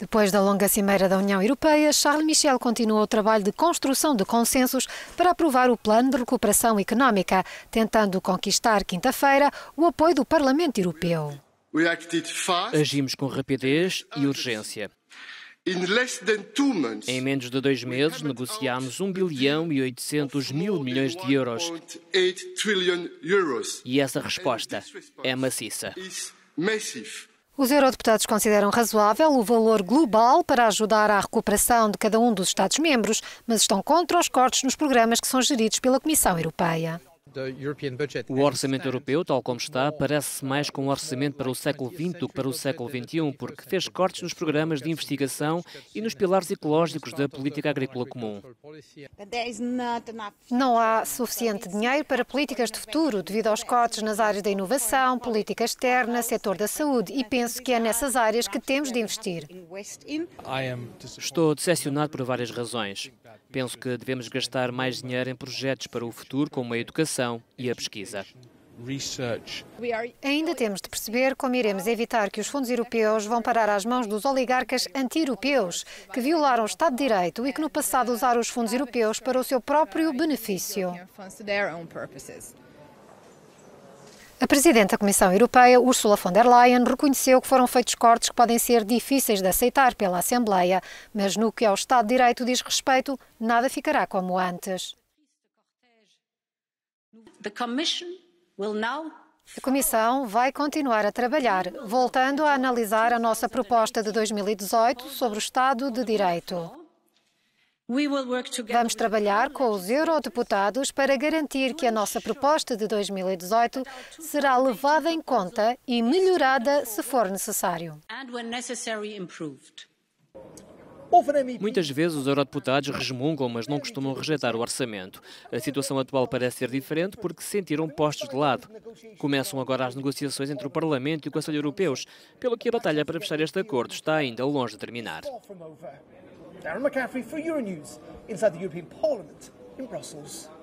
Depois da longa cimeira da União Europeia, Charles Michel continua o trabalho de construção de consensos para aprovar o plano de recuperação económica, tentando conquistar quinta-feira o apoio do Parlamento Europeu. Agimos com rapidez e urgência. Em menos de dois meses, negociámos 1 bilhão e 800 mil milhões de euros. E essa resposta é maciça. Os eurodeputados consideram razoável o valor global para ajudar à recuperação de cada um dos Estados-membros, mas estão contra os cortes nos programas que são geridos pela Comissão Europeia. O orçamento europeu, tal como está, parece mais com um orçamento para o século XX do que para o século XXI, porque fez cortes nos programas de investigação e nos pilares ecológicos da política agrícola comum. Não há suficiente dinheiro para políticas de futuro, devido aos cortes nas áreas da inovação, política externa, setor da saúde, e penso que é nessas áreas que temos de investir. Estou decepcionado por várias razões. Penso que devemos gastar mais dinheiro em projetos para o futuro, como a educação e a pesquisa. Ainda temos de perceber como iremos evitar que os fundos europeus vão parar às mãos dos oligarcas anti-europeus, que violaram o Estado de Direito e que no passado usaram os fundos europeus para o seu próprio benefício. A Presidente da Comissão Europeia, Ursula von der Leyen, reconheceu que foram feitos cortes que podem ser difíceis de aceitar pela Assembleia, mas no que ao Estado de Direito diz respeito, nada ficará como antes a Comissão vai continuar a trabalhar, voltando a analisar a nossa proposta de 2018 sobre o Estado de Direito. Vamos trabalhar com os eurodeputados para garantir que a nossa proposta de 2018 será levada em conta e melhorada se for necessário. Muitas vezes os eurodeputados resmungam, mas não costumam rejeitar o orçamento. A situação atual parece ser diferente porque se sentiram postos de lado. Começam agora as negociações entre o Parlamento e o Conselho Europeus, pelo que a batalha para fechar este acordo está ainda longe de terminar. Darren McCaffrey for Euronews, inside the European Parliament, in Brussels.